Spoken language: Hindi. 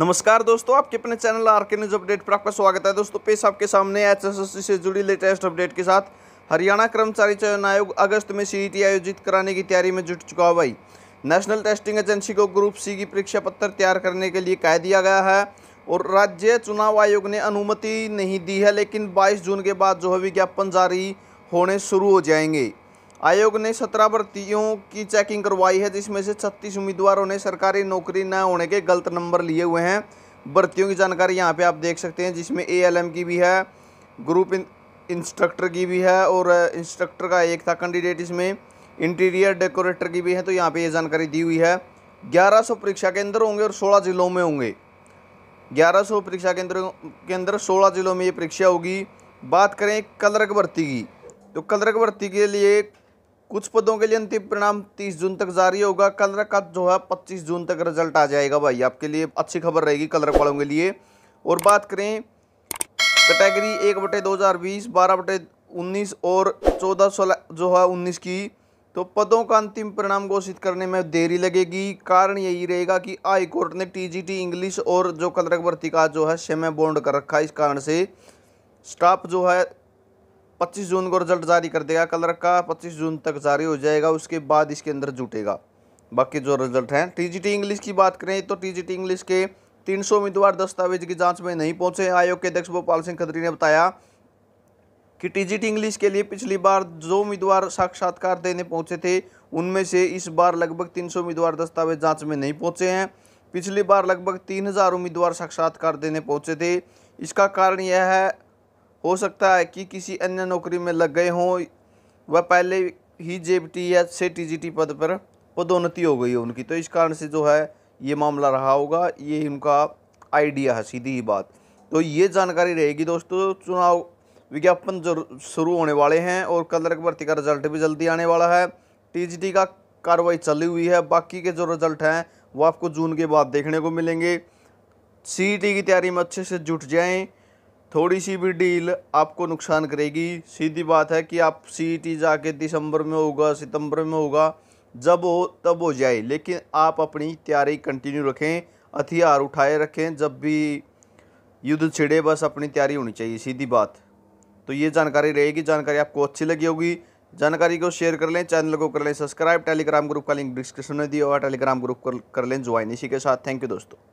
नमस्कार दोस्तों आपके अपने channel R K news update पर आपका स्वागत है दोस्तों पेश आपके सामने एचएसएससी से जुड़ी लेटेस्ट अपडेट के साथ हरियाणा कर्मचारी चयन आयोग अगस्त में टी आयोजित कराने की तैयारी में जुट चुका भाई नेशनल टेस्टिंग एजेंसी को ग्रुप सी की परीक्षा पत्र तैयार करने के लिए कह दिया गया है और राज्य चुनाव आयोग ने अनुमति नहीं दी है लेकिन बाईस जून के बाद जो है विज्ञापन जारी होने शुरू हो जाएंगे आयोग ने सत्रह भर्तियों की चेकिंग करवाई है जिसमें से छत्तीस उम्मीदवारों ने सरकारी नौकरी न होने के गलत नंबर लिए हुए हैं भर्तियों की जानकारी यहाँ पे आप देख सकते हैं जिसमें एएलएम की भी है ग्रुप इंस्ट्रक्टर की भी है और इंस्ट्रक्टर का एक था कैंडिडेट इसमें इंटीरियर डेकोरेटर की भी है तो यहाँ पे ये यह जानकारी दी हुई है 1100 परीक्षा केंद्र होंगे और 16 जिलों में होंगे 1100 परीक्षा केंद्र के अंदर सोलह जिलों में ये परीक्षा होगी बात करें कलरक भर्ती की तो कलरक भर्ती के लिए कुछ पदों के लिए अंतिम परिणाम 30 जून तक जारी होगा कलर का जो है 25 जून तक रिजल्ट आ जाएगा भाई आपके लिए अच्छी खबर रहेगी कलर वालों के लिए और बात करें कैटेगरी एक बटे दो हज़ार बीस बारह बटे उन्नीस और चौदह सोलह जो है उन्नीस की तो पदों का अंतिम परिणाम घोषित करने में देरी लगेगी कारण यही रहेगा कि हाई कोर्ट ने टीजीटी इंग्लिश और जो कलरक भर्ती का जो है समय बॉन्ड कर रखा है इस कारण से स्टाफ जो है 25 जून को रिजल्ट जारी कर देगा कलर का 25 जून तक जारी हो जाएगा उसके बाद इसके अंदर जुटेगा बाकी जो रिजल्ट हैं टीजीटी इंग्लिश की बात करें तो टीजीटी इंग्लिश के 300 उम्मीदवार दस्तावेज की जांच में नहीं पहुंचे आयोग के अध्यक्ष भोपाल सिंह खत्री ने बताया कि टी इंग्लिश के लिए पिछली बार जो उम्मीदवार साक्षात्कार देने पहुँचे थे उनमें से इस बार लगभग तीन उम्मीदवार दस्तावेज जाँच में नहीं पहुँचे हैं पिछली बार लगभग तीन उम्मीदवार साक्षात्कार देने पहुँचे थे इसका कारण यह है हो सकता है कि किसी अन्य नौकरी में लग गए हों वह पहले ही जे या से टी पद पर पदोन्नति हो गई है उनकी तो इस कारण से जो है ये मामला रहा होगा ये उनका आइडिया है सीधी ही बात तो ये जानकारी रहेगी दोस्तों चुनाव विज्ञापन जो शुरू होने वाले हैं और कलरक भर्ती का रिजल्ट भी जल्दी आने वाला है टीजीटी का कार्रवाई चली हुई है बाकी के जो रिजल्ट हैं वो आपको जून के बाद देखने को मिलेंगे सीईटी की तैयारी में अच्छे से जुट जाएं थोड़ी सी भी डील आपको नुकसान करेगी सीधी बात है कि आप टी e जाके दिसंबर में होगा सितंबर में होगा जब हो तब हो जाए लेकिन आप अपनी तैयारी कंटिन्यू रखें हथियार उठाए रखें जब भी युद्ध छिड़े बस अपनी तैयारी होनी चाहिए सीधी बात तो ये जानकारी रहेगी जानकारी आपको अच्छी लगी होगी जानकारी को शेयर कर लें चैनल को कर लें सब्सक्राइब टेलीग्राम ग्रुप का लिंक डिस्क्रिप्शन में दिया हुआ टेलीग्राम ग्रुप कर लें ज्वाइन इसी के साथ थैंक यू दोस्तों